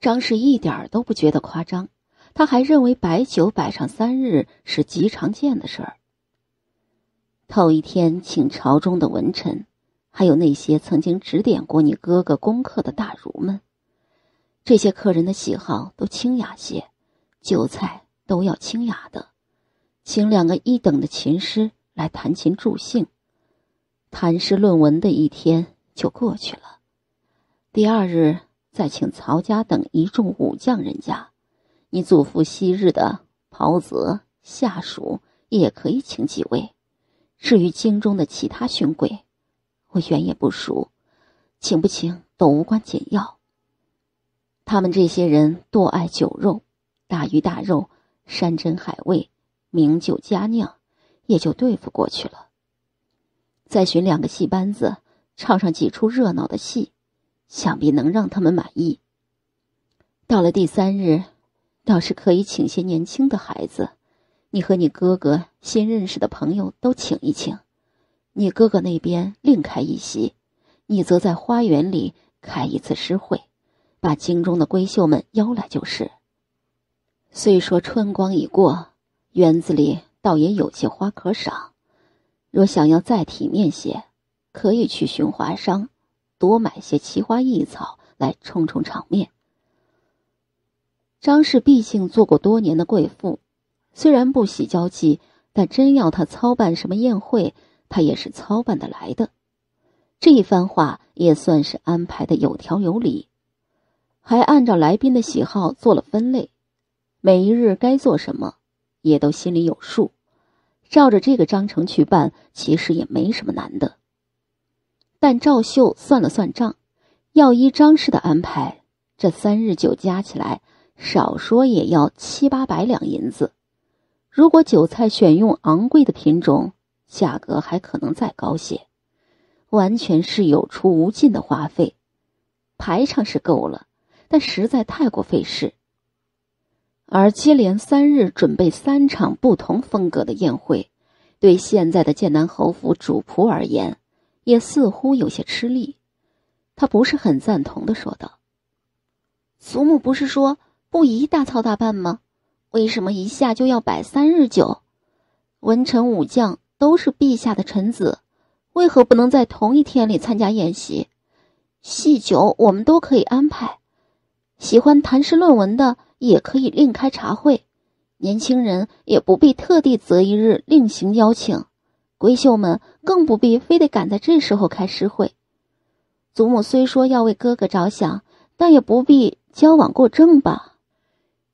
张氏一点儿都不觉得夸张，他还认为摆酒摆上三日是极常见的事儿。头一天请朝中的文臣，还有那些曾经指点过你哥哥功课的大儒们，这些客人的喜好都清雅些，酒菜都要清雅的，请两个一等的琴师来弹琴助兴，谈诗论文的一天就过去了。第二日。再请曹家等一众武将人家，你祖父昔日的袍泽下属也可以请几位。至于京中的其他勋贵，我远也不熟，请不请都无关紧要。他们这些人多爱酒肉，大鱼大肉、山珍海味、名酒佳酿，也就对付过去了。再寻两个戏班子，唱上几出热闹的戏。想必能让他们满意。到了第三日，倒是可以请些年轻的孩子，你和你哥哥新认识的朋友都请一请。你哥哥那边另开一席，你则在花园里开一次诗会，把京中的闺秀们邀来就是。虽说春光已过，园子里倒也有些花可赏。若想要再体面些，可以去寻花商。多买些奇花异草来充充场面。张氏毕竟做过多年的贵妇，虽然不喜交际，但真要她操办什么宴会，她也是操办得来的。这一番话也算是安排的有条有理，还按照来宾的喜好做了分类，每一日该做什么，也都心里有数。照着这个章程去办，其实也没什么难的。但赵秀算了算账，要依张氏的安排，这三日酒加起来，少说也要七八百两银子。如果酒菜选用昂贵的品种，价格还可能再高些。完全是有出无进的花费，排场是够了，但实在太过费事。而接连三日准备三场不同风格的宴会，对现在的剑南侯府主仆而言，也似乎有些吃力，他不是很赞同的说道：“祖母不是说不宜大操大办吗？为什么一下就要摆三日酒？文臣武将都是陛下的臣子，为何不能在同一天里参加宴席？戏酒我们都可以安排，喜欢谈诗论文的也可以另开茶会，年轻人也不必特地择一日另行邀请。”闺秀们更不必非得赶在这时候开诗会。祖母虽说要为哥哥着想，但也不必交往过正吧。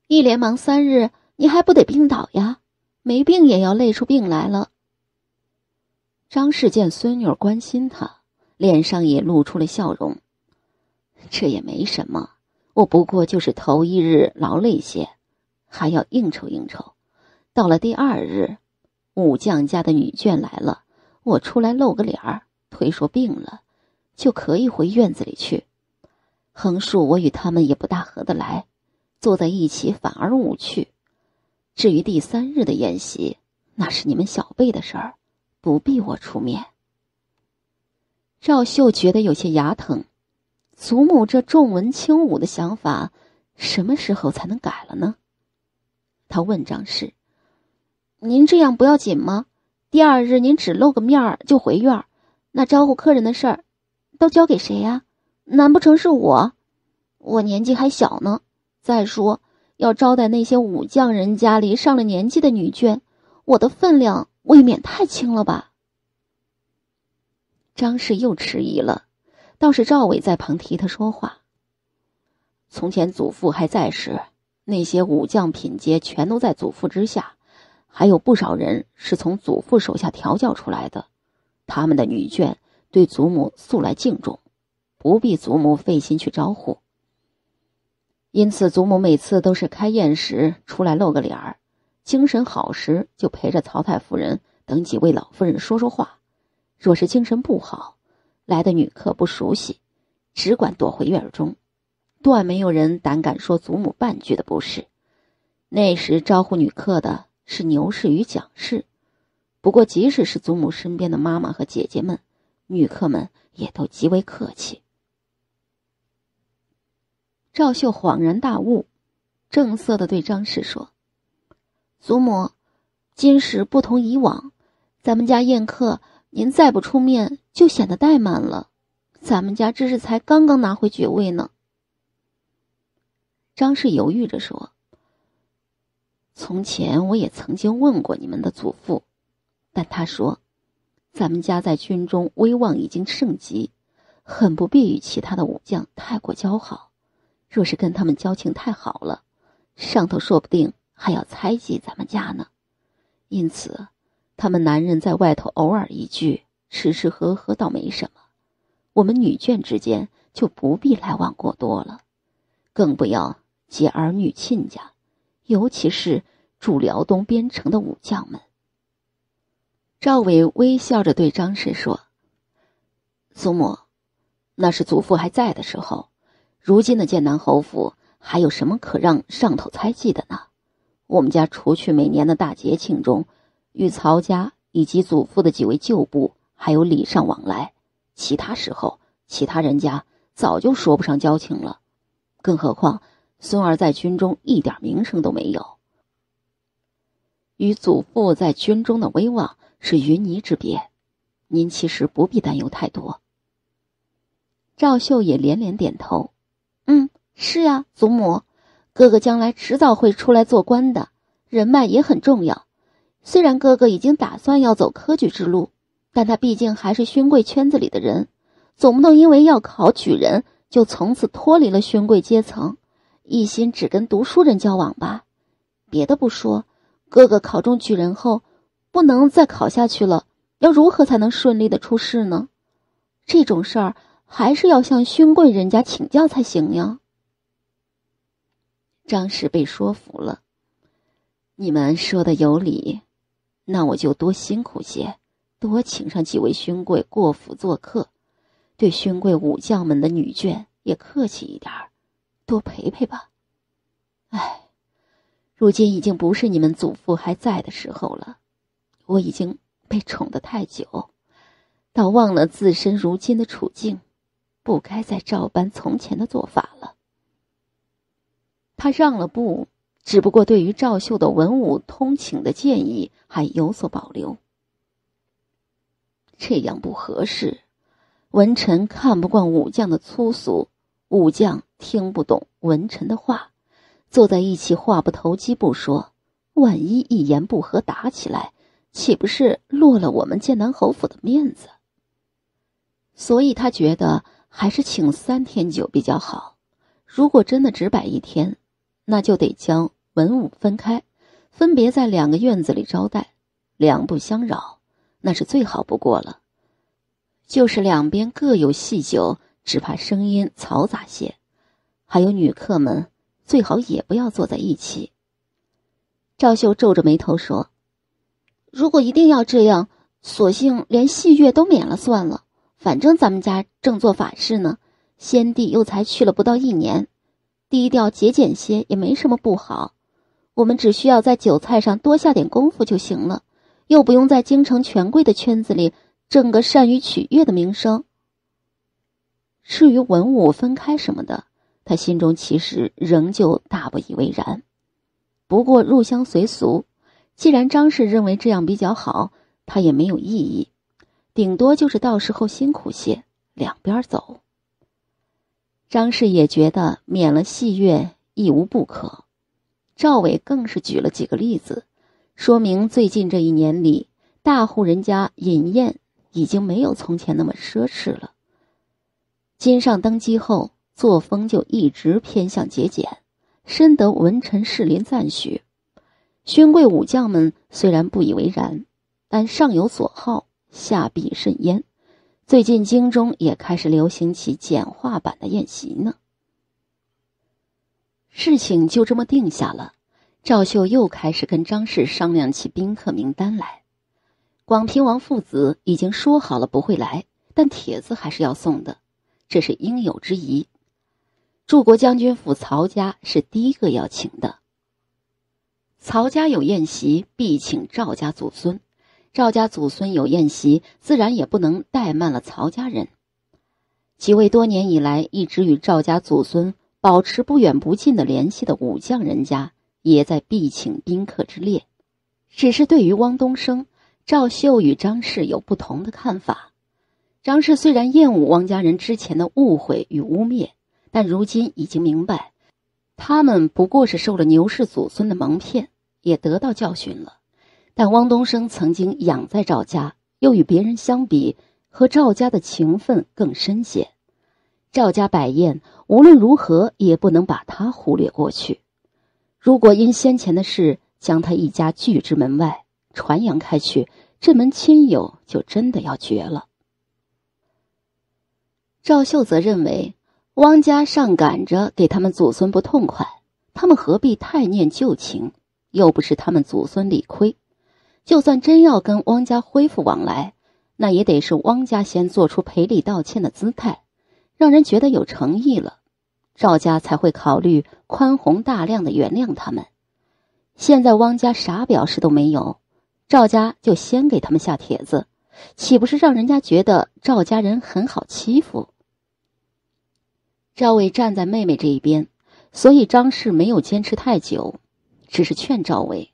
一连忙三日，你还不得病倒呀？没病也要累出病来了。张氏见孙女关心她，脸上也露出了笑容。这也没什么，我不过就是头一日劳累些，还要应酬应酬，到了第二日。武将家的女眷来了，我出来露个脸儿，推说病了，就可以回院子里去。横竖我与他们也不大合得来，坐在一起反而无趣。至于第三日的宴席，那是你们小辈的事儿，不必我出面。赵秀觉得有些牙疼，祖母这重文轻武的想法，什么时候才能改了呢？他问张氏。您这样不要紧吗？第二日您只露个面儿就回院儿，那招呼客人的事儿，都交给谁呀？难不成是我？我年纪还小呢。再说要招待那些武将人家里上了年纪的女眷，我的分量未免太轻了吧。张氏又迟疑了，倒是赵伟在旁替他说话。从前祖父还在时，那些武将品阶全都在祖父之下。还有不少人是从祖父手下调教出来的，他们的女眷对祖母素来敬重，不必祖母费心去招呼。因此，祖母每次都是开宴时出来露个脸儿，精神好时就陪着曹太夫人等几位老夫人说说话；若是精神不好，来的女客不熟悉，只管躲回院中，断没有人胆敢说祖母半句的不是。那时招呼女客的。是牛氏与蒋氏，不过即使是祖母身边的妈妈和姐姐们、女客们，也都极为客气。赵秀恍然大悟，正色的对张氏说：“祖母，今时不同以往，咱们家宴客，您再不出面，就显得怠慢了。咱们家这是才刚刚拿回爵位呢。”张氏犹豫着说。从前我也曾经问过你们的祖父，但他说：“咱们家在军中威望已经盛极，很不必与其他的武将太过交好。若是跟他们交情太好了，上头说不定还要猜忌咱们家呢。因此，他们男人在外头偶尔一聚，吃吃喝喝倒没什么。我们女眷之间就不必来往过多了，更不要结儿女亲家。”尤其是驻辽东边城的武将们，赵伟微笑着对张氏说：“祖母，那是祖父还在的时候。如今的剑南侯府还有什么可让上头猜忌的呢？我们家除去每年的大节庆中，与曹家以及祖父的几位旧部还有礼尚往来，其他时候，其他人家早就说不上交情了。更何况……”孙儿在军中一点名声都没有，与祖父在军中的威望是云泥之别。您其实不必担忧太多。赵秀也连连点头：“嗯，是呀，祖母，哥哥将来迟早会出来做官的，人脉也很重要。虽然哥哥已经打算要走科举之路，但他毕竟还是勋贵圈子里的人，总不能因为要考举人就从此脱离了勋贵阶层。”一心只跟读书人交往吧，别的不说，哥哥考中举人后不能再考下去了，要如何才能顺利的出世呢？这种事儿还是要向勋贵人家请教才行呀。张氏被说服了，你们说的有理，那我就多辛苦些，多请上几位勋贵过府做客，对勋贵武将们的女眷也客气一点儿。多陪陪吧，哎，如今已经不是你们祖父还在的时候了，我已经被宠得太久，倒忘了自身如今的处境，不该再照搬从前的做法了。他让了步，只不过对于赵秀的文武通请的建议还有所保留。这样不合适，文臣看不惯武将的粗俗，武将。听不懂文臣的话，坐在一起话不投机不说，万一一言不合打起来，岂不是落了我们剑南侯府的面子？所以他觉得还是请三天酒比较好。如果真的只摆一天，那就得将文武分开，分别在两个院子里招待，两不相扰，那是最好不过了。就是两边各有细酒，只怕声音嘈杂些。还有女客们，最好也不要坐在一起。赵秀皱着眉头说：“如果一定要这样，索性连戏乐都免了算了。反正咱们家正做法事呢，先帝又才去了不到一年，低调节俭些也没什么不好。我们只需要在酒菜上多下点功夫就行了，又不用在京城权贵的圈子里挣个善于取悦的名声。至于文武分开什么的。”他心中其实仍旧大不以为然，不过入乡随俗，既然张氏认为这样比较好，他也没有异议，顶多就是到时候辛苦些，两边走。张氏也觉得免了戏乐亦无不可，赵伟更是举了几个例子，说明最近这一年里大户人家饮宴已经没有从前那么奢侈了。金上登基后。作风就一直偏向节俭，深得文臣士林赞许。勋贵武将们虽然不以为然，但上有所好，下必甚焉。最近京中也开始流行起简化版的宴席呢。事情就这么定下了，赵秀又开始跟张氏商量起宾客名单来。广平王父子已经说好了不会来，但帖子还是要送的，这是应有之宜。驻国将军府曹家是第一个要请的。曹家有宴席必请赵家祖孙，赵家祖孙有宴席自然也不能怠慢了曹家人。几位多年以来一直与赵家祖孙保持不远不近的联系的武将人家也在必请宾客之列。只是对于汪东升，赵秀与张氏有不同的看法。张氏虽然厌恶汪家人之前的误会与污蔑。但如今已经明白，他们不过是受了牛氏祖孙的蒙骗，也得到教训了。但汪东升曾经养在赵家，又与别人相比，和赵家的情分更深些。赵家摆宴，无论如何也不能把他忽略过去。如果因先前的事将他一家拒之门外，传扬开去，这门亲友就真的要绝了。赵秀则认为。汪家上赶着给他们祖孙不痛快，他们何必太念旧情？又不是他们祖孙理亏。就算真要跟汪家恢复往来，那也得是汪家先做出赔礼道歉的姿态，让人觉得有诚意了，赵家才会考虑宽宏大量的原谅他们。现在汪家啥表示都没有，赵家就先给他们下帖子，岂不是让人家觉得赵家人很好欺负？赵薇站在妹妹这一边，所以张氏没有坚持太久，只是劝赵薇：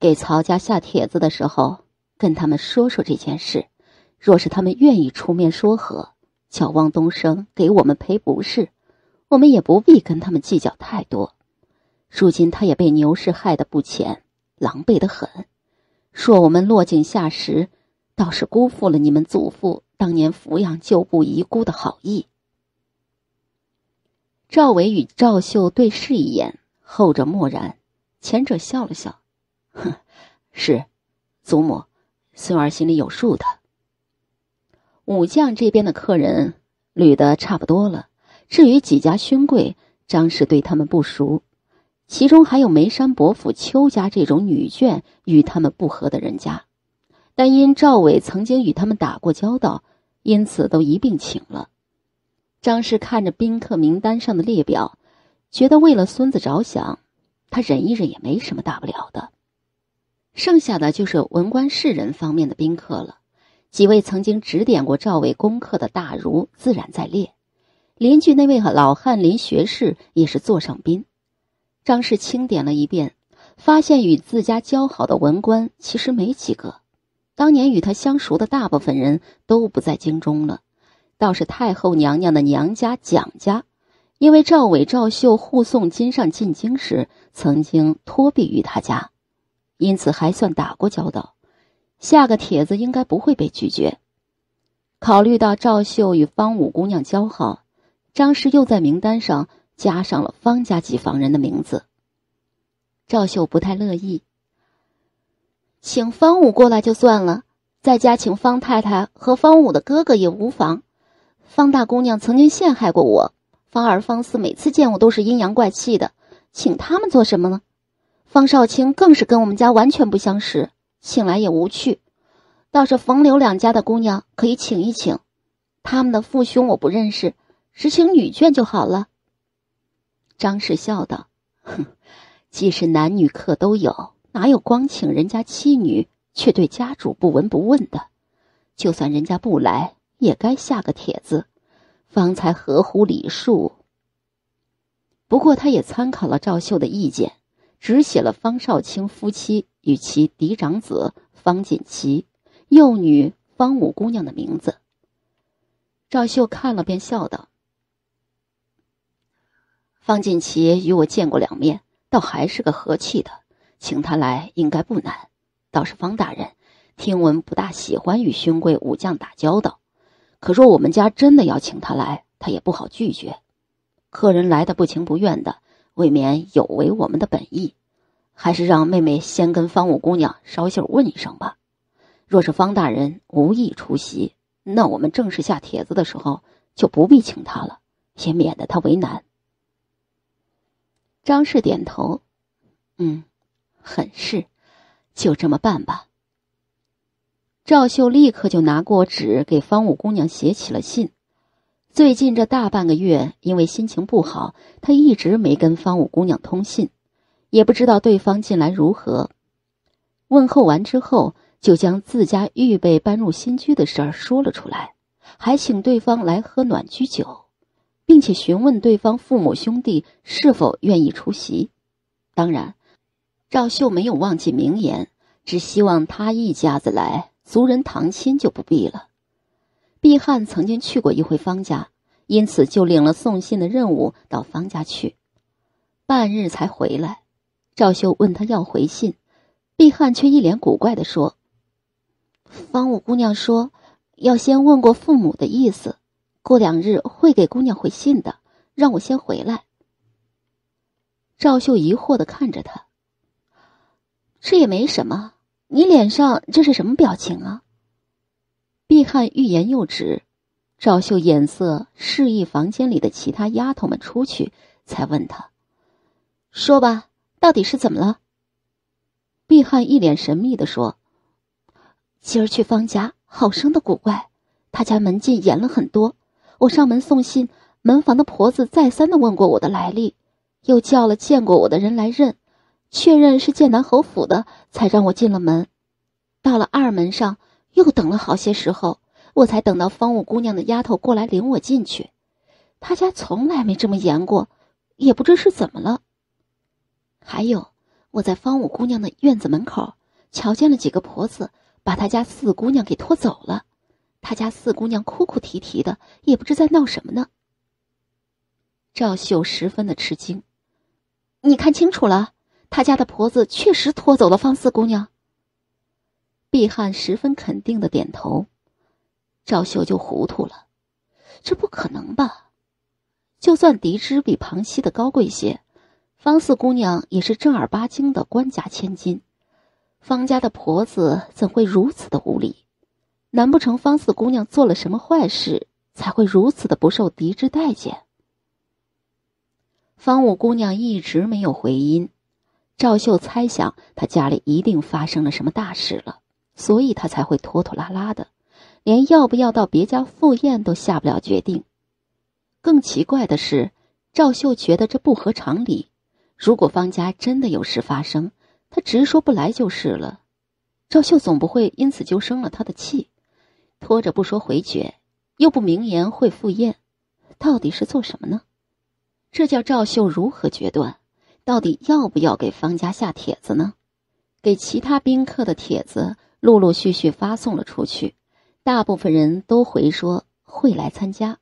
给曹家下帖子的时候，跟他们说说这件事。若是他们愿意出面说和，叫汪东升给我们赔不是，我们也不必跟他们计较太多。如今他也被牛氏害得不浅，狼狈得很，若我们落井下石。倒是辜负了你们祖父当年抚养旧部遗孤的好意。赵伟与赵秀对视一眼，后者默然，前者笑了笑，哼，是，祖母，孙儿心里有数的。武将这边的客人捋得差不多了，至于几家勋贵，张氏对他们不熟，其中还有眉山伯府邱家这种女眷与他们不和的人家。但因赵伟曾经与他们打过交道，因此都一并请了。张氏看着宾客名单上的列表，觉得为了孙子着想，他忍一忍也没什么大不了的。剩下的就是文官士人方面的宾客了，几位曾经指点过赵伟功课的大儒自然在列，邻居那位老翰林学士也是座上宾。张氏清点了一遍，发现与自家交好的文官其实没几个。当年与他相熟的大部分人都不在京中了，倒是太后娘娘的娘家蒋家，因为赵伟、赵秀护送金上进京时曾经托庇于他家，因此还算打过交道。下个帖子应该不会被拒绝。考虑到赵秀与方五姑娘交好，张氏又在名单上加上了方家几房人的名字。赵秀不太乐意。请方五过来就算了，在家请方太太和方五的哥哥也无妨。方大姑娘曾经陷害过我，方二、方四每次见我都是阴阳怪气的，请他们做什么呢？方少卿更是跟我们家完全不相识，请来也无趣。倒是冯刘两家的姑娘可以请一请，他们的父兄我不认识，只请女眷就好了。张氏笑道：“哼，既是男女客都有。”哪有光请人家妻女，却对家主不闻不问的？就算人家不来，也该下个帖子，方才合乎礼数。不过他也参考了赵秀的意见，只写了方少卿夫妻与其嫡长子方锦旗、幼女方五姑娘的名字。赵秀看了便笑道：“方锦旗与我见过两面，倒还是个和气的。”请他来应该不难，倒是方大人，听闻不大喜欢与勋贵武将打交道。可若我们家真的要请他来，他也不好拒绝。客人来的不情不愿的，未免有违我们的本意。还是让妹妹先跟方五姑娘捎信问一声吧。若是方大人无意出席，那我们正式下帖子的时候就不必请他了，也免得他为难。张氏点头，嗯。很是，就这么办吧。赵秀立刻就拿过纸，给方五姑娘写起了信。最近这大半个月，因为心情不好，他一直没跟方五姑娘通信，也不知道对方近来如何。问候完之后，就将自家预备搬入新居的事儿说了出来，还请对方来喝暖居酒，并且询问对方父母兄弟是否愿意出席。当然。赵秀没有忘记名言，只希望他一家子来，族人堂亲就不必了。毕汉曾经去过一回方家，因此就领了送信的任务到方家去，半日才回来。赵秀问他要回信，毕汉却一脸古怪地说：“方五姑娘说要先问过父母的意思，过两日会给姑娘回信的，让我先回来。”赵秀疑惑的看着他。这也没什么。你脸上这是什么表情啊？碧汉欲言又止，赵秀眼色示意房间里的其他丫头们出去，才问他：“说吧，到底是怎么了？”碧汉一脸神秘的说：“今儿去方家，好生的古怪。他家门禁严了很多，我上门送信，门房的婆子再三的问过我的来历，又叫了见过我的人来认。”确认是剑南侯府的，才让我进了门。到了二门上，又等了好些时候，我才等到方五姑娘的丫头过来领我进去。她家从来没这么严过，也不知是怎么了。还有，我在方五姑娘的院子门口，瞧见了几个婆子把她家四姑娘给拖走了。她家四姑娘哭哭啼啼的，也不知在闹什么呢。赵秀十分的吃惊，你看清楚了。他家的婆子确实拖走了方四姑娘。毕汉十分肯定的点头，赵秀就糊涂了，这不可能吧？就算狄之比庞西的高贵些，方四姑娘也是正儿八经的官家千金，方家的婆子怎会如此的无礼？难不成方四姑娘做了什么坏事，才会如此的不受狄之待见？方五姑娘一直没有回音。赵秀猜想，他家里一定发生了什么大事了，所以他才会拖拖拉拉的，连要不要到别家赴宴都下不了决定。更奇怪的是，赵秀觉得这不合常理。如果方家真的有事发生，他直说不来就是了。赵秀总不会因此就生了他的气，拖着不说回绝，又不明言会赴宴，到底是做什么呢？这叫赵秀如何决断？到底要不要给方家下帖子呢？给其他宾客的帖子陆陆续续发送了出去，大部分人都回说会来参加，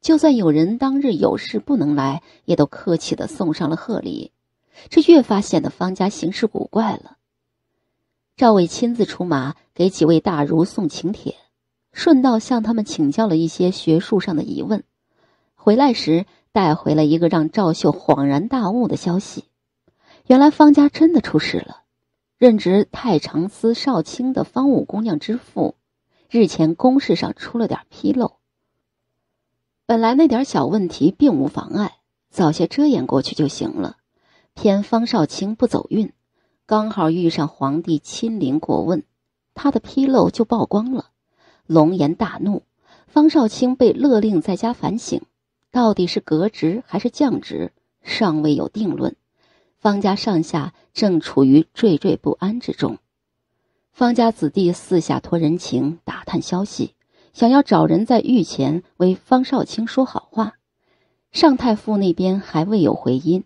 就算有人当日有事不能来，也都客气的送上了贺礼。这越发显得方家行事古怪了。赵伟亲自出马给几位大儒送请帖，顺道向他们请教了一些学术上的疑问，回来时。带回了一个让赵秀恍然大悟的消息：原来方家真的出事了。任职太常司少卿的方五姑娘之父，日前公事上出了点纰漏。本来那点小问题并无妨碍，早些遮掩过去就行了。偏方少卿不走运，刚好遇上皇帝亲临过问，他的纰漏就曝光了，龙颜大怒，方少卿被勒令在家反省。到底是革职还是降职，尚未有定论。方家上下正处于惴惴不安之中。方家子弟四下托人情、打探消息，想要找人在御前为方少卿说好话。尚太傅那边还未有回音。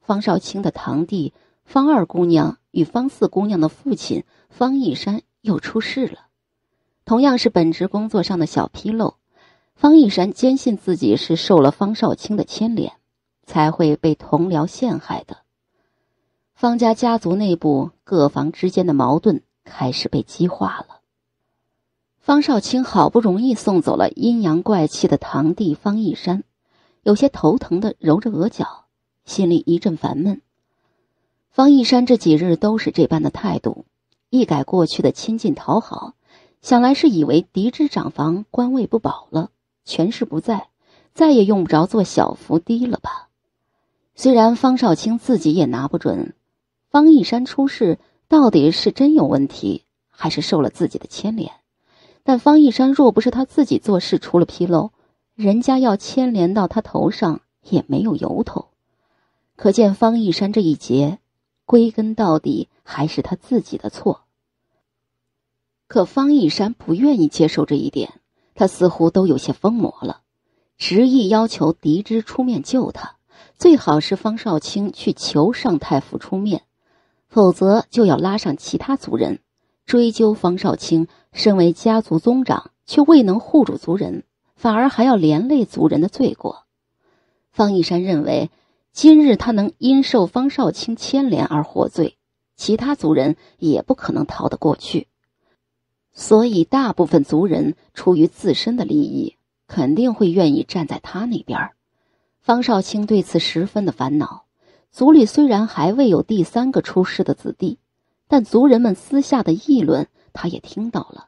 方少卿的堂弟方二姑娘与方四姑娘的父亲方一山又出事了，同样是本职工作上的小纰漏。方一山坚信自己是受了方少卿的牵连，才会被同僚陷害的。方家家族内部各房之间的矛盾开始被激化了。方少卿好不容易送走了阴阳怪气的堂弟方一山，有些头疼的揉着额角，心里一阵烦闷。方一山这几日都是这般的态度，一改过去的亲近讨好，想来是以为嫡支长房官位不保了。权势不在，再也用不着做小伏低了吧？虽然方少卿自己也拿不准，方一山出事到底是真有问题，还是受了自己的牵连？但方一山若不是他自己做事出了纰漏，人家要牵连到他头上也没有由头。可见方一山这一劫，归根到底还是他自己的错。可方一山不愿意接受这一点。他似乎都有些疯魔了，执意要求狄之出面救他，最好是方少卿去求尚太傅出面，否则就要拉上其他族人，追究方少卿身为家族宗长却未能护住族人，反而还要连累族人的罪过。方一山认为，今日他能因受方少卿牵连而获罪，其他族人也不可能逃得过去。所以，大部分族人出于自身的利益，肯定会愿意站在他那边。方少卿对此十分的烦恼。族里虽然还未有第三个出世的子弟，但族人们私下的议论他也听到了。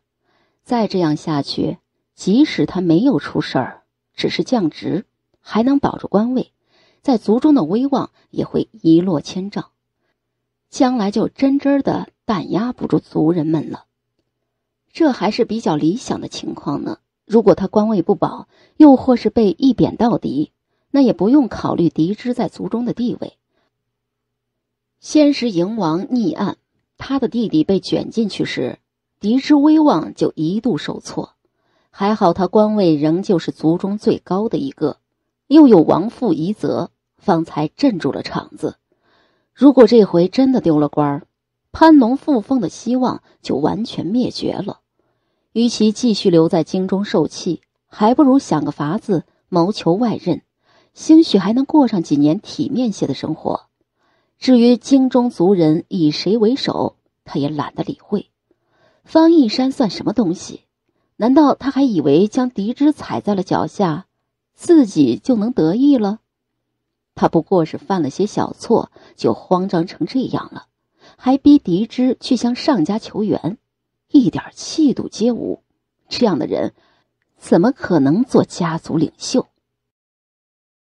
再这样下去，即使他没有出事儿，只是降职，还能保住官位，在族中的威望也会一落千丈，将来就真真的弹压不住族人们了。这还是比较理想的情况呢。如果他官位不保，又或是被一贬到底，那也不用考虑敌之在族中的地位。先是营王逆案，他的弟弟被卷进去时，敌之威望就一度受挫。还好他官位仍旧是族中最高的一个，又有王父遗泽，方才镇住了场子。如果这回真的丢了官儿，攀龙附凤的希望就完全灭绝了。与其继续留在京中受气，还不如想个法子谋求外任，兴许还能过上几年体面些的生活。至于京中族人以谁为首，他也懒得理会。方一山算什么东西？难道他还以为将狄之踩在了脚下，自己就能得意了？他不过是犯了些小错，就慌张成这样了，还逼狄之去向上家求援。一点气度皆无，这样的人，怎么可能做家族领袖？